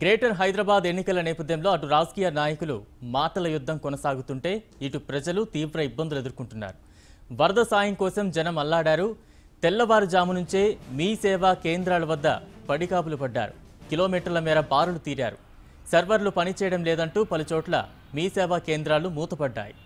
greater Hyderabad ఎన్నికల నేపథ్యంలో అటు రాజకీయ నాయకులు మాటల యుద్ధం కొనసాగుతుంటే ఇటు ప్రజలు తీవ్ర ఇబ్బందులు ఎదుర్కొంటున్నారు వరద సాయం కోసం జనం అల్లాడారు తెల్లవారుజాము నుంచే మీ సేవా కేంద్రాల వద్ద పడికాపులు పడ్డారు కిలోమీటర్ల మేర బారులు తీరారు సర్వర్లు పనిచేయడం లేదంటూ పలుచోట్ల మీ సేవా కేంద్రాలు మూతపడ్డాయి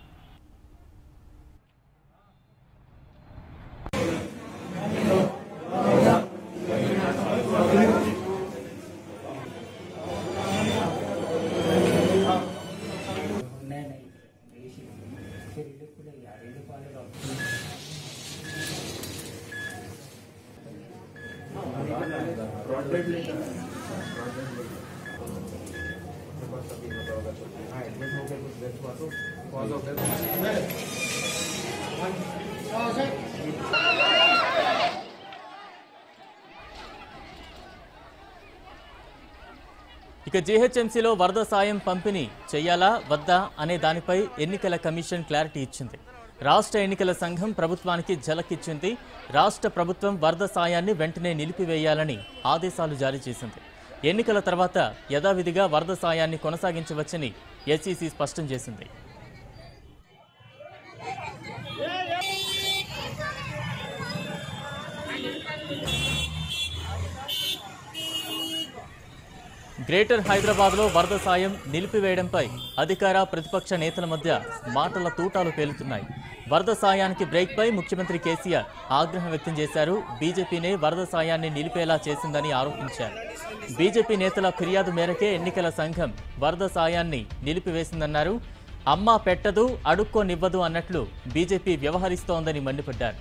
ఇక జీహెచ్ఎంసీలో వరద సాయం పంపిణీ చేయాలా వద్దా అనే దానిపై ఎన్నికల కమిషన్ క్లారిటీ ఇచ్చింది రాష్ట్ర ఎన్నికల సంఘం ప్రభుత్వానికి జలకిచ్చింది రాష్ట్ర ప్రభుత్వం వరద సాయాన్ని వెంటనే నిలిపివేయాలని ఆదేశాలు జారీ చేసింది ఎన్నికల తర్వాత యథావిధిగా వరద సాయాన్ని కొనసాగించవచ్చని ఎస్ఈసి స్పష్టం చేసింది గ్రేటర్ హైదరాబాద్లో వరద సాయం నిలిపివేయడంపై అధికార ప్రతిపక్ష నేతల మధ్య మాటల తూటాలు పేలుతున్నాయి వరద సాయానికి బ్రేక్పై ముఖ్యమంత్రి కేసీఆర్ ఆగ్రహం వ్యక్తం చేశారు బీజేపీనే వరద సాయాన్ని నిలిపేలా చేసిందని ఆరోపించారు బీజేపీ నేతల ఫిర్యాదు మేరకే ఎన్నికల సంఘం వరద సాయాన్ని నిలిపివేసిందన్నారు అమ్మ పెట్టదు అడుక్కోనివ్వదు అన్నట్లు బీజేపీ వ్యవహరిస్తోందని మండిపడ్డారు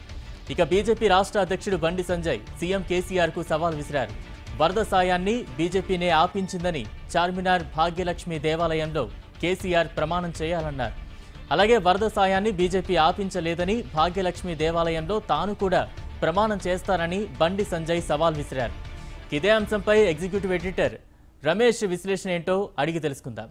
ఇక బీజేపీ రాష్ట్ర అధ్యక్షుడు బండి సంజయ్ సీఎం కేసీఆర్కు సవాల్ విసిరారు వరద సాయాన్ని బీజేపీనే ఆపించిందని చార్మినార్ భాగ్యలక్ష్మి దేవాలయంలో కేసీఆర్ ప్రమాణం చేయాలన్నారు అలాగే వరద సాయాన్ని బీజేపీ ఆపించలేదని భాగ్యలక్ష్మి దేవాలయంలో తాను కూడా ప్రమాణం చేస్తారని బండి సంజయ్ సవాల్ విసిరారు ఇదే అంశంపై ఎగ్జిక్యూటివ్ ఎడిటర్ రమేష్ విశ్లేషణ ఏంటో అడిగి తెలుసుకుందాం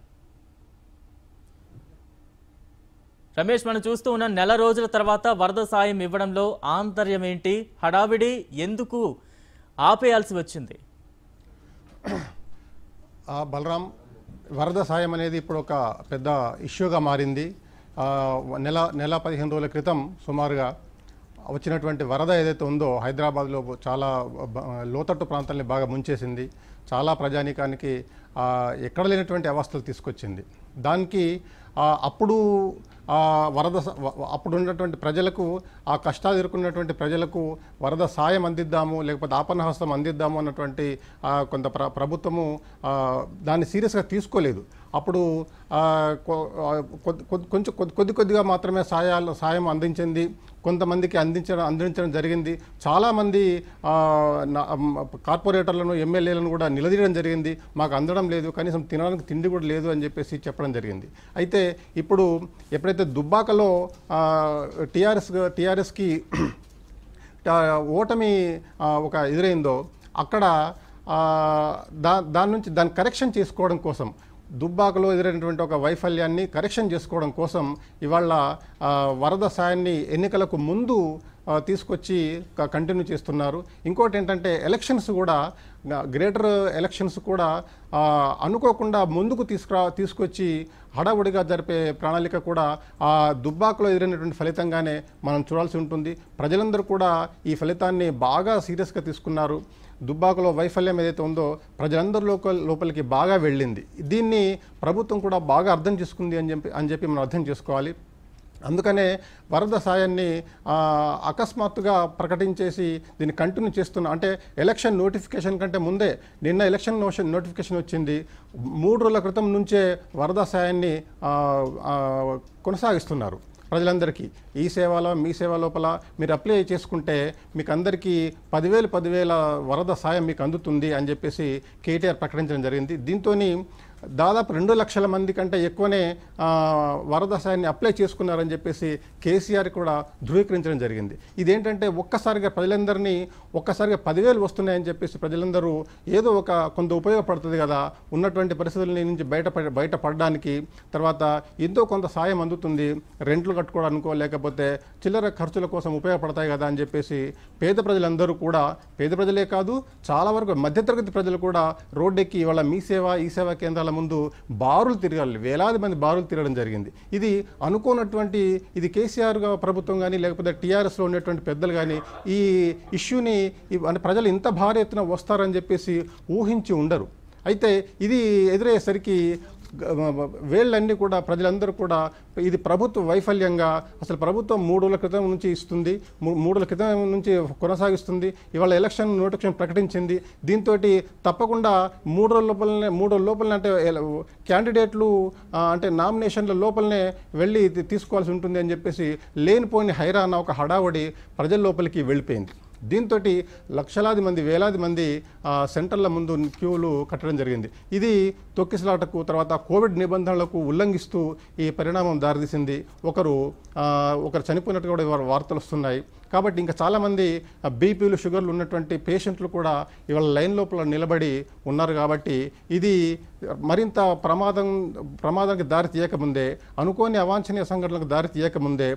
రమేష్ మనం చూస్తూ ఉన్న నెల రోజుల తర్వాత వరద సాయం ఇవ్వడంలో ఆంతర్యం ఏంటి హడావిడి ఎందుకు ఆపేయాల్సి వచ్చింది బలరాం వరద సాయం అనేది ఇప్పుడు ఒక పెద్ద ఇష్యూగా మారింది నెల నెల పదిహేను రోజుల క్రితం సుమారుగా వచ్చినటువంటి వరద ఏదైతే ఉందో హైదరాబాద్లో చాలా లోతట్టు ప్రాంతాలని బాగా ముంచేసింది చాలా ప్రజానీకానికి ఎక్కడ లేనటువంటి అవస్థలు తీసుకొచ్చింది దానికి అప్పుడు వరద అప్పుడు ఉన్నటువంటి ప్రజలకు ఆ కష్టాలు ఎదుర్కొన్నటువంటి ప్రజలకు వరద సాయం అందిద్దాము లేకపోతే ఆపన్నహస్తం అందిద్దాము అన్నటువంటి కొంత ప్ర ప్రభుత్వము దాన్ని సీరియస్గా తీసుకోలేదు అప్పుడు కొంచెం కొద్ది కొద్దిగా మాత్రమే సాయాలు సాయం అందించింది కొంతమందికి అందించడం అందించడం జరిగింది చాలామంది కార్పొరేటర్లను ఎమ్మెల్యేలను కూడా నిలదీయడం జరిగింది మాకు అందడం లేదు కనీసం తినడానికి తిండి కూడా లేదు అని చెప్పేసి చెప్పడం జరిగింది అయితే ఇప్పుడు ఎప్పుడైతే దుబ్బాకలో టీఆర్ఎస్ టీఆర్ఎస్కి ఓటమి ఒక ఎదురైందో అక్కడ దా దాని నుంచి దాన్ని కరెక్షన్ చేసుకోవడం కోసం దుబ్బాకలో ఎదురైనటువంటి ఒక వైఫల్యాన్ని కరెక్షన్ చేసుకోవడం కోసం ఇవాళ వరద సాయాన్ని ఎన్నికలకు ముందు తీసుకొచ్చి కంటిన్యూ చేస్తున్నారు ఇంకోటి ఏంటంటే ఎలక్షన్స్ కూడా గ్రేటర్ ఎలక్షన్స్ కూడా అనుకోకుండా ముందుకు తీసుకురా తీసుకొచ్చి హడావుడిగా జరిపే ప్రణాళిక కూడా ఆ దుబ్బాకలో ఎదురైనటువంటి ఫలితంగానే మనం చూడాల్సి ఉంటుంది ప్రజలందరూ కూడా ఈ ఫలితాన్ని బాగా సీరియస్గా తీసుకున్నారు దుబ్బాకలో వైఫల్యం ఏదైతే ఉందో ప్రజలందరి లోపలికి బాగా వెళ్ళింది దీన్ని ప్రభుత్వం కూడా బాగా అర్థం చేసుకుంది అని చెప్పి అని చెప్పి మనం అర్థం చేసుకోవాలి అందుకనే వరద సాయాన్ని అకస్మాత్తుగా ప్రకటించేసి దీన్ని కంటిన్యూ చేస్తున్నా అంటే ఎలక్షన్ నోటిఫికేషన్ కంటే ముందే నిన్న ఎలక్షన్ నోటిఫికేషన్ వచ్చింది మూడు రోజుల క్రితం నుంచే వరద సాయాన్ని కొనసాగిస్తున్నారు ప్రజలందరికీ ఈ సేవలో మీ సేవ లోపల మీరు అప్లై చేసుకుంటే మీకు అందరికీ పదివేలు పదివేల వరద సాయం మీకు అందుతుంది అని చెప్పేసి కేటీఆర్ ప్రకటించడం జరిగింది దీంతో దాదాపు రెండు లక్షల మంది కంటే ఎక్కువనే వరద సాయాన్ని అప్లై చేసుకున్నారని చెప్పేసి కేసీఆర్ కూడా ధృవీకరించడం జరిగింది ఇదేంటంటే ఒక్కసారిగా ప్రజలందరినీ ఒక్కసారిగా పదివేలు వస్తున్నాయని చెప్పేసి ప్రజలందరూ ఏదో ఒక కొంత ఉపయోగపడుతుంది కదా ఉన్నటువంటి పరిస్థితుల నుంచి బయట బయటపడడానికి తర్వాత ఎంతో కొంత సాయం అందుతుంది రెంట్లు కట్టుకోవడానికో లేకపోతే చిల్లర ఖర్చుల కోసం ఉపయోగపడతాయి కదా అని చెప్పేసి పేద ప్రజలందరూ కూడా పేద ప్రజలే కాదు చాలా వరకు మధ్యతరగతి ప్రజలు కూడా రోడ్డెక్కి ఇవాళ మీ సేవ ఈ సేవా కేంద్రాల ముందు బారులు తిరగాలి వేలాది మంది బారులు తిరగడం జరిగింది ఇది అనుకోనటువంటి ఇది కేసీఆర్ ప్రభుత్వం కానీ లేకపోతే టీఆర్ఎస్లో ఉన్నటువంటి పెద్దలు కానీ ఈ ఇష్యూని ప్రజలు ఇంత భారీ ఎత్తున వస్తారని చెప్పేసి ఊహించి ఉండరు అయితే ఇది ఎదురయ్యేసరికి వేళ్ళన్నీ కూడా ప్రజలందరూ కూడా ఇది ప్రభుత్వ వైఫల్యంగా అసలు ప్రభుత్వం మూడు క్రితం నుంచి ఇస్తుంది మూడేళ్ల క్రితం నుంచి కొనసాగిస్తుంది ఇవాళ ఎలక్షన్ నోటిఫికేషన్ ప్రకటించింది దీంతో తప్పకుండా మూడు రోజుల లోపలనే మూడు రోజుల లోపలనే అంటే క్యాండిడేట్లు అంటే నామినేషన్ల లోపలనే వెళ్ళి తీసుకోవాల్సి ఉంటుంది అని చెప్పేసి లేనిపోయిన హైరానా ఒక హడావడి ప్రజల లోపలికి వెళ్ళిపోయింది దీంతో లక్షలాది మంది వేలాది మంది సెంటర్ల ముందు క్యూలు కట్టడం జరిగింది ఇది తొక్కిసలాటకు తర్వాత కోవిడ్ నిబంధనలకు ఉల్లంఘిస్తూ ఈ పరిణామం దారితీసింది ఒకరు ఒకరు చనిపోయినట్టు కూడా వార్తలు వస్తున్నాయి కాబట్టి ఇంకా చాలామంది బీపీలు షుగర్లు ఉన్నటువంటి పేషెంట్లు కూడా ఇవాళ లైన్ లోపల నిలబడి ఉన్నారు కాబట్టి ఇది మరింత ప్రమాదం ప్రమాదానికి దారి తీయకముందే అనుకోని అవాంఛనీయ సంఘటనలకు దారి తీయకముందే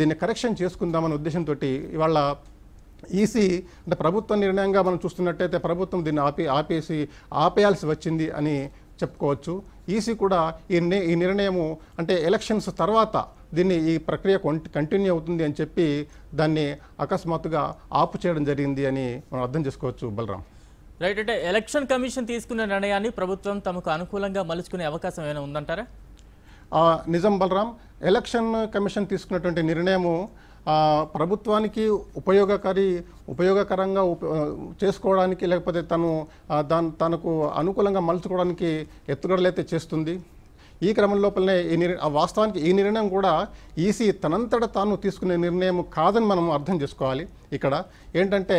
దీన్ని కరెక్షన్ చేసుకుందామనే ఉద్దేశంతో ఇవాళ ఈసీ అంటే ప్రభుత్వ నిర్ణయంగా మనం చూస్తున్నట్టయితే ప్రభుత్వం దీన్ని ఆపి ఆపేసి ఆపేయాల్సి వచ్చింది అని చెప్పుకోవచ్చు ఈసీ కూడా ఈ ఈ నిర్ణయము అంటే ఎలక్షన్స్ తర్వాత దీన్ని ఈ ప్రక్రియ కంటిన్యూ అవుతుంది అని చెప్పి దాన్ని అకస్మాత్తుగా ఆపు చేయడం జరిగింది అని మనం అర్థం చేసుకోవచ్చు బలరాం రైట్ అంటే ఎలక్షన్ కమిషన్ తీసుకున్న నిర్ణయాన్ని ప్రభుత్వం తమకు అనుకూలంగా మలుచుకునే అవకాశం ఏమైనా ఉందంటారా నిజం బలరాం ఎలక్షన్ కమిషన్ తీసుకున్నటువంటి నిర్ణయము ప్రభుత్వానికి ఉపయోగకరి ఉపయోగకరంగా చేసుకోవడానికి లేకపోతే తను దాని తనకు అనుకూలంగా మలుచుకోవడానికి ఎత్తుగడలైతే చేస్తుంది ఈ క్రమం లోపలనే ఈ నిర్ వాస్తవానికి ఈ నిర్ణయం కూడా ఈసీ తనంతట తాను తీసుకునే నిర్ణయం కాదని మనం అర్థం చేసుకోవాలి ఇక్కడ ఏంటంటే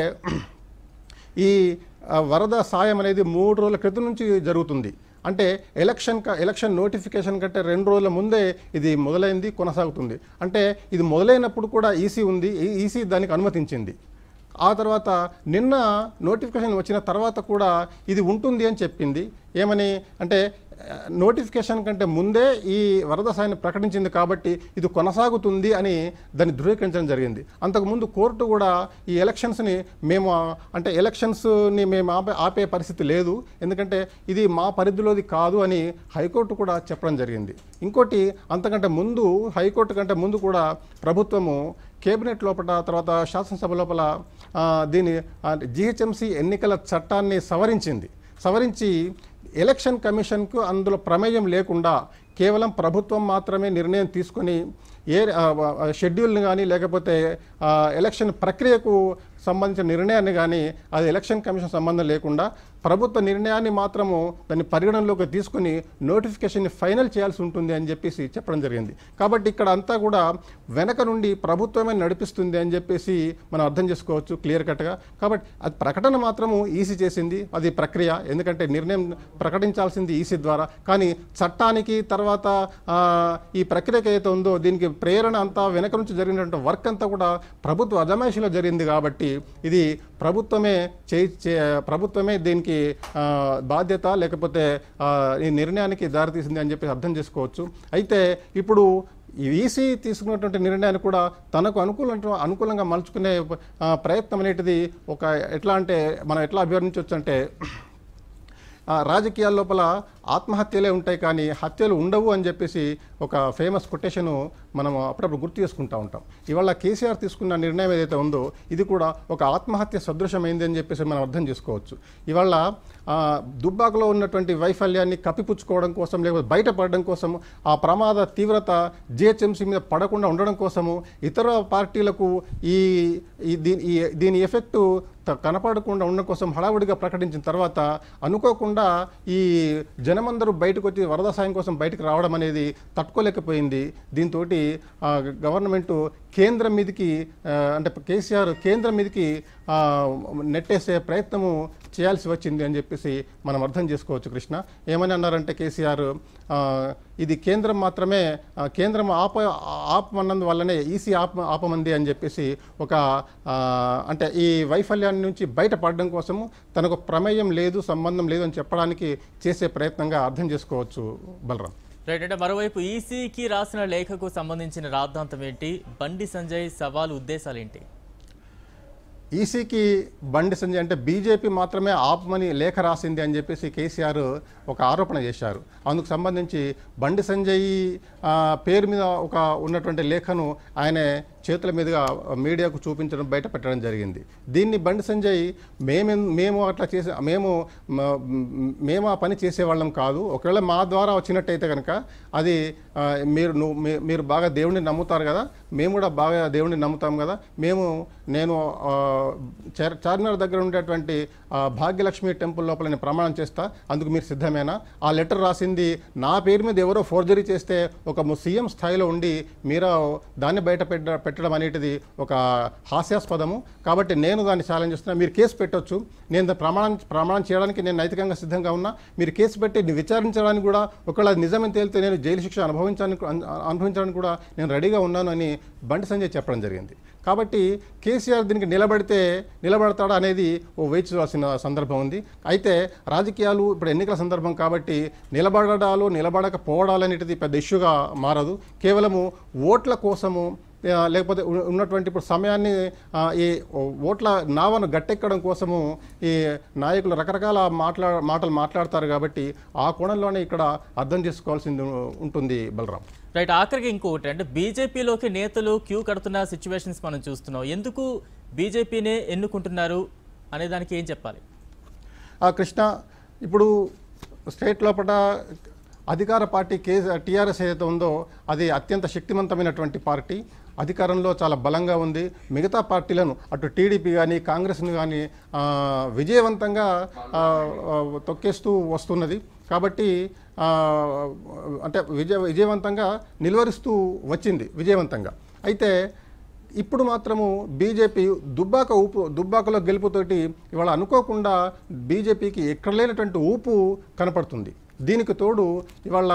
ఈ వరద సాయం అనేది మూడు రోజుల క్రితం నుంచి జరుగుతుంది అంటే ఎలక్షన్ ఎలక్షన్ నోటిఫికేషన్ కంటే రెండు రోజుల ముందే ఇది మొదలైంది కొనసాగుతుంది అంటే ఇది మొదలైనప్పుడు కూడా ఈసీ ఉంది ఈసీ దానికి అనుమతించింది ఆ తర్వాత నిన్న నోటిఫికేషన్ వచ్చిన తర్వాత కూడా ఇది ఉంటుంది అని చెప్పింది ఏమని అంటే నోటిఫికేషన్ కంటే ముందే ఈ వరద సాయిని ప్రకటించింది కాబట్టి ఇది కొనసాగుతుంది అని దాన్ని ధృవీకరించడం జరిగింది అంతకుముందు కోర్టు కూడా ఈ ఎలక్షన్స్ని మేము అంటే ఎలక్షన్స్ని మేము ఆపే ఆపే పరిస్థితి లేదు ఎందుకంటే ఇది మా పరిధిలోది కాదు అని హైకోర్టు కూడా చెప్పడం జరిగింది ఇంకోటి అంతకంటే ముందు హైకోర్టు కంటే ముందు కూడా ప్రభుత్వము కేబినెట్ లోపల తర్వాత శాసనసభ లోపల దీని జిహెచ్ఎంసీ ఎన్నికల చట్టాన్ని సవరించింది సవరించి ఎలక్షన్ కమిషన్కు అందులో ప్రమేయం లేకుండా కేవలం ప్రభుత్వం మాత్రమే నిర్ణయం తీసుకొని ఏ షెడ్యూల్ని కానీ లేకపోతే ఎలక్షన్ ప్రక్రియకు సంబంధించిన నిర్ణయాన్ని కానీ అది ఎలక్షన్ కమిషన్ సంబంధం లేకుండా ప్రభుత్వ నిర్ణయాన్ని మాత్రము దాన్ని పరిగణనలోకి తీసుకుని నోటిఫికేషన్ని ఫైనల్ చేయాల్సి ఉంటుంది అని చెప్పేసి చెప్పడం జరిగింది కాబట్టి ఇక్కడ అంతా కూడా వెనక నుండి ప్రభుత్వమే నడిపిస్తుంది అని చెప్పేసి మనం అర్థం చేసుకోవచ్చు క్లియర్ కట్గా కాబట్టి అది ప్రకటన మాత్రము ఈసీ చేసింది అది ప్రక్రియ ఎందుకంటే నిర్ణయం ప్రకటించాల్సింది ఈసీ ద్వారా కానీ చట్టానికి తర్వాత ఈ ప్రక్రియకి ఏదైతే ఉందో దీనికి ప్రేరణ అంతా వెనక నుంచి జరిగినటువంటి వర్క్ అంతా కూడా ప్రభుత్వ అజమాయిషీలో జరిగింది కాబట్టి ఇది ప్రభుత్వమే చే ప్రభుత్వమే దీనికి బాధ్యత లేకపోతే ఈ నిర్ణయానికి దారితీసింది అని చెప్పి అర్థం చేసుకోవచ్చు అయితే ఇప్పుడు ఈసీ తీసుకున్నటువంటి నిర్ణయాన్ని కూడా తనకు అనుకూల అనుకూలంగా మలుచుకునే ప్రయత్నం అనేటిది ఒక ఎట్లా అంటే మనం ఎట్లా అభివర్ణించవచ్చు అంటే రాజకీయాల లోపల ఆత్మహత్యలే ఉంటాయి కానీ హత్యలు ఉండవు అని చెప్పేసి ఒక ఫేమస్ కొటేషను మనం అప్పుడప్పుడు గుర్తు చేసుకుంటూ ఉంటాం ఇవాళ కేసీఆర్ తీసుకున్న నిర్ణయం ఏదైతే ఉందో ఇది కూడా ఒక ఆత్మహత్య సదృశమైంది అని చెప్పేసి మనం అర్థం చేసుకోవచ్చు ఇవాళ దుబ్బాకులో ఉన్నటువంటి వైఫల్యాన్ని కప్పిపుచ్చుకోవడం కోసం లేకపోతే బయటపడడం కోసం ఆ ప్రమాద తీవ్రత జిహెచ్ఎంసీ మీద పడకుండా ఉండడం కోసము ఇతర పార్టీలకు ఈ దీని ఎఫెక్టు కనపడకుండా ఉండడం కోసం హడావుడిగా ప్రకటించిన తర్వాత అనుకోకుండా ఈ జనమందరూ బయటకు వచ్చి వరద సాయం కోసం బయటకు రావడం అనేది తట్టుకోలేకపోయింది దీంతో గవర్నమెంట్ కేంద్రం మీదకి అంటే కేసీఆర్ కేంద్రం మీదకి నెట్టేసే ప్రయత్నము చేయాల్సి వచ్చింది అని చెప్పేసి మనం అర్థం చేసుకోవచ్చు కృష్ణ ఏమని అన్నారంటే కేసీఆర్ ఇది కేంద్రం మాత్రమే కేంద్రం ఆప ఆపమన్నందు వల్లనే ఈసీ ఆప ఆపమంది అని చెప్పేసి ఒక అంటే ఈ వైఫల్యాన్ని నుంచి బయటపడడం కోసము తనకు ప్రమేయం లేదు సంబంధం లేదు అని చెప్పడానికి చేసే ప్రయత్నంగా అర్థం చేసుకోవచ్చు బలరాం రైట్ అంటే మరోవైపు ఈసీకి రాసిన లేఖకు సంబంధించిన రాద్ధాంతం ఏంటి బండి సంజయ్ సవాల్ ఉద్దేశాలు ఏంటి ఈసీకి బండి సంజయ్ అంటే బీజేపీ మాత్రమే ఆపమని లేఖ రాసింది అని చెప్పేసి కేసీఆర్ ఒక ఆరోపణ చేశారు అందుకు సంబంధించి బండి సంజయ్ పేరు మీద ఒక ఉన్నటువంటి లేఖను ఆయన చేతుల మీదుగా మీడియాకు చూపించడం బయట పెట్టడం జరిగింది దీన్ని బండి సంజయ్ మేమె మేము అట్లా చేసే మేము మేము ఆ పని చేసేవాళ్ళం కాదు ఒకవేళ మా ద్వారా వచ్చినట్టయితే కనుక అది మీరు మీరు బాగా దేవుడిని నమ్ముతారు కదా మేము కూడా బాగా దేవుడిని నమ్ముతాం కదా మేము నేను చార్మినార్ దగ్గర ఉండేటువంటి భాగ్యలక్ష్మి టెంపుల్ లోపల నేను ప్రమాణం చేస్తా అందుకు మీరు సిద్ధమేనా ఆ లెటర్ రాసింది నా పేరు మీద ఎవరో ఫోర్జరీ చేస్తే ఒక సీఎం స్థాయిలో ఉండి మీరు దాన్ని బయట పెట్ట పెట్టడం అనేటిది ఒక హాస్యాస్పదము కాబట్టి నేను దాన్ని ఛాలెంజ్ చేస్తున్నా మీరు కేసు పెట్టొచ్చు నేను ప్రమాణం ప్రమాణం చేయడానికి నేను నైతికంగా సిద్ధంగా ఉన్నా మీరు కేసు పెట్టి విచారించడానికి కూడా ఒకవేళ నిజమని తేలితే నేను జైలు శిక్ష అనుభవించడానికి అనుభవించడానికి కూడా నేను రెడీగా ఉన్నాను అని బండి సంజయ్ చెప్పడం జరిగింది కాబట్టి కేసీఆర్ దీనికి నిలబడితే నిలబడతాడా అనేది ఓ వేచి చూడాల్సిన సందర్భం ఉంది అయితే రాజకీయాలు ఇప్పుడు ఎన్నికల సందర్భం కాబట్టి నిలబడడాలు నిలబడకపోవడాలు అనేటిది పెద్ద ఇష్యూగా మారదు కేవలము ఓట్ల కోసము లేకపోతే ఉన్నటువంటి ఇప్పుడు సమయాన్ని ఈ ఓట్ల నావను గట్టెక్కడం కోసము ఈ నాయకులు రకరకాల మాట్లా మాటలు మాట్లాడతారు కాబట్టి ఆ కోణంలోనే ఇక్కడ అర్థం చేసుకోవాల్సింది ఉంటుంది బలరాం రైట్ ఆఖరికి ఇంకోటి అంటే బీజేపీలోకి నేతలు క్యూ కడుతున్న సిచ్యువేషన్స్ మనం చూస్తున్నాం ఎందుకు బీజేపీనే ఎన్నుకుంటున్నారు అనే దానికి ఏం చెప్పాలి కృష్ణ ఇప్పుడు స్టేట్ లోపల అధికార పార్టీ కే టీఆర్ఎస్ ఏదైతే ఉందో అది అత్యంత శక్తివంతమైనటువంటి పార్టీ అధికారంలో చాలా బలంగా ఉంది మిగతా పార్టీలను అటు టీడీపీ కానీ కాంగ్రెస్ను కానీ విజయవంతంగా తొక్కేస్తూ వస్తున్నది కాబట్టి అంటే విజయ విజయవంతంగా నిలువరిస్తూ వచ్చింది విజయవంతంగా అయితే ఇప్పుడు మాత్రము బీజేపీ దుబ్బాక ఊపు దుబ్బాకలో గెలుపుతోటి ఇవాళ అనుకోకుండా బీజేపీకి ఎక్కడ లేనటువంటి ఊపు కనపడుతుంది దీనికి తోడు ఇవాళ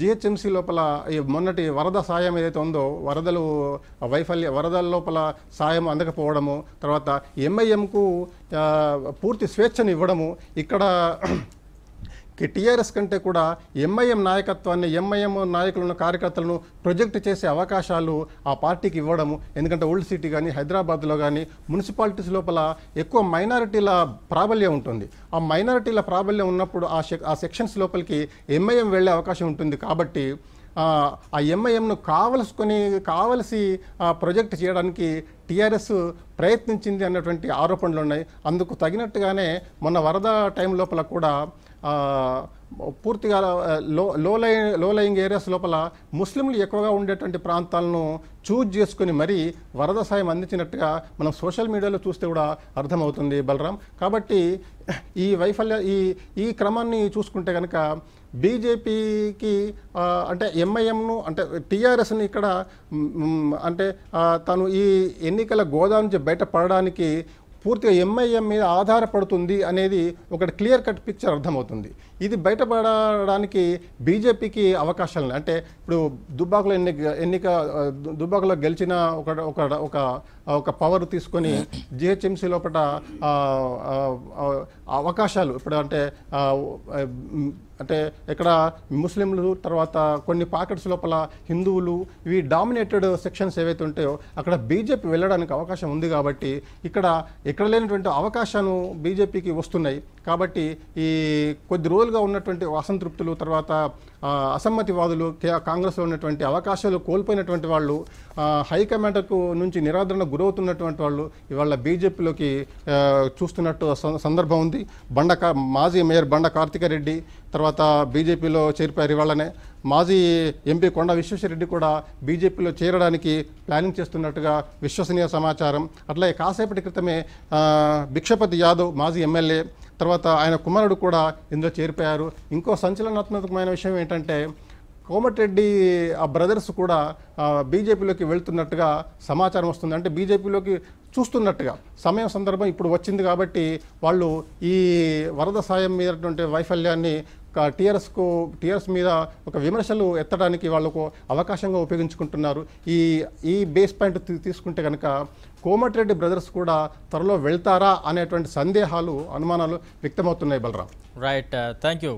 జిహెచ్ఎంసీ లోపల మొన్నటి వరద సాయం ఏదైతే ఉందో వరదలు వైఫల్య వరదల లోపల సాయం అందకపోవడము తర్వాత ఎంఐఎంకు పూర్తి స్వేచ్ఛను ఇవ్వడము ఇక్కడ టీఆర్ఎస్ కంటే కూడా ఎంఐఎం నాయకత్వాన్ని ఎంఐఎం నాయకులను కార్యకర్తలను ప్రొజెక్ట్ చేసే అవకాశాలు ఆ పార్టీకి ఇవ్వడము ఎందుకంటే ఓల్డ్ సిటీ కానీ హైదరాబాద్లో కానీ మున్సిపాలిటీస్ లోపల ఎక్కువ మైనారిటీల ప్రాబల్యం ఉంటుంది ఆ మైనారిటీల ప్రాబల్యం ఉన్నప్పుడు ఆ ఆ సెక్షన్స్ లోపలికి ఎంఐఎం వెళ్ళే అవకాశం ఉంటుంది కాబట్టి ఆ ఎంఐఎంను కావలసుకొని కావలసి ప్రొజెక్ట్ చేయడానికి టీఆర్ఎస్ ప్రయత్నించింది అన్నటువంటి ఆరోపణలు ఉన్నాయి అందుకు తగినట్టుగానే మొన్న వరద టైం లోపల కూడా పూర్తిగా లో లో లో లయింగ్ ఏరియాస్ లోపల ముస్లింలు ఎక్కువగా ఉండేటువంటి ప్రాంతాలను చూజ్ చేసుకుని మరీ వరద సాయం అందించినట్టుగా మనం సోషల్ మీడియాలో చూస్తే కూడా అర్థమవుతుంది బలరాం కాబట్టి ఈ వైఫల్య ఈ ఈ క్రమాన్ని చూసుకుంటే కనుక బీజేపీకి అంటే ఎంఐఎంను అంటే టీఆర్ఎస్ని ఇక్కడ అంటే తను ఈ ఎన్నికల గోదా నుంచి బయటపడడానికి పూర్తిగా ఎంఐఎం మీద ఆధారపడుతుంది అనేది ఒకటి క్లియర్ కట్ పిక్చర్ అర్థమవుతుంది ఇది బయటపడడానికి బీజేపీకి అవకాశాలు అంటే ఇప్పుడు దుబ్బాకలో ఎన్ని ఎన్నిక దుబ్బాకలో గెలిచిన ఒక ఒక ఒక ఒక పవర్ తీసుకొని జిహెచ్ఎంసీ లోపల అవకాశాలు ఇప్పుడు అంటే అంటే ఇక్కడ ముస్లింలు తర్వాత కొన్ని పాకెట్స్ లోపల హిందువులు ఇవి డామినేటెడ్ సెక్షన్స్ ఏవైతే ఉంటాయో అక్కడ బీజేపీ వెళ్ళడానికి అవకాశం ఉంది కాబట్టి ఇక్కడ ఎక్కడ లేనటువంటి అవకాశాలు బీజేపీకి వస్తున్నాయి కాబట్టి ఈ కొద్ది రోజులుగా ఉన్నటువంటి అసంతృప్తులు తర్వాత అసమ్మతివాదులు కాంగ్రెస్లో ఉన్నటువంటి అవకాశాలు కోల్పోయినటువంటి వాళ్ళు హైకమాండ్కు నుంచి నిరాదరణ గురవుతున్నటువంటి వాళ్ళు ఇవాళ బీజేపీలోకి చూస్తున్నట్టు సందర్భం ఉంది బండ మాజీ మేయర్ బండ కార్తీకరెడ్డి తర్వాత బీజేపీలో చేరిపోయారు ఇవాళనే మాజీ ఎంపీ కొండ విశ్వేశ్వరరెడ్డి కూడా బీజేపీలో చేరడానికి ప్లానింగ్ చేస్తున్నట్టుగా విశ్వసనీయ సమాచారం అట్లాగే కాసేపటి క్రితమే భిక్షపతి యాదవ్ మాజీ ఎమ్మెల్యే తర్వాత ఆయన కుమారుడు కూడా ఇందులో చేరిపోయారు ఇంకో సంచలనాత్మకమైన విషయం ఏంటంటే కోమటిరెడ్డి ఆ బ్రదర్స్ కూడా బీజేపీలోకి వెళ్తున్నట్టుగా సమాచారం వస్తుంది అంటే బీజేపీలోకి చూస్తున్నట్టుగా సమయం సందర్భం ఇప్పుడు వచ్చింది కాబట్టి వాళ్ళు ఈ వరద సాయం మీదటువంటి వైఫల్యాన్ని టీఆర్ఎస్కు టీఆర్ఎస్ మీద ఒక విమర్శలు ఎత్తడానికి వాళ్ళకు అవకాశంగా ఉపయోగించుకుంటున్నారు ఈ ఈ బేస్ పాయింట్ తీసుకుంటే కనుక కోమటిరెడ్డి బ్రదర్స్ కూడా త్వరలో వెళ్తారా అనేటువంటి సందేహాలు అనుమానాలు వ్యక్తమవుతున్నాయి బలరాం రైట్ థ్యాంక్ యూ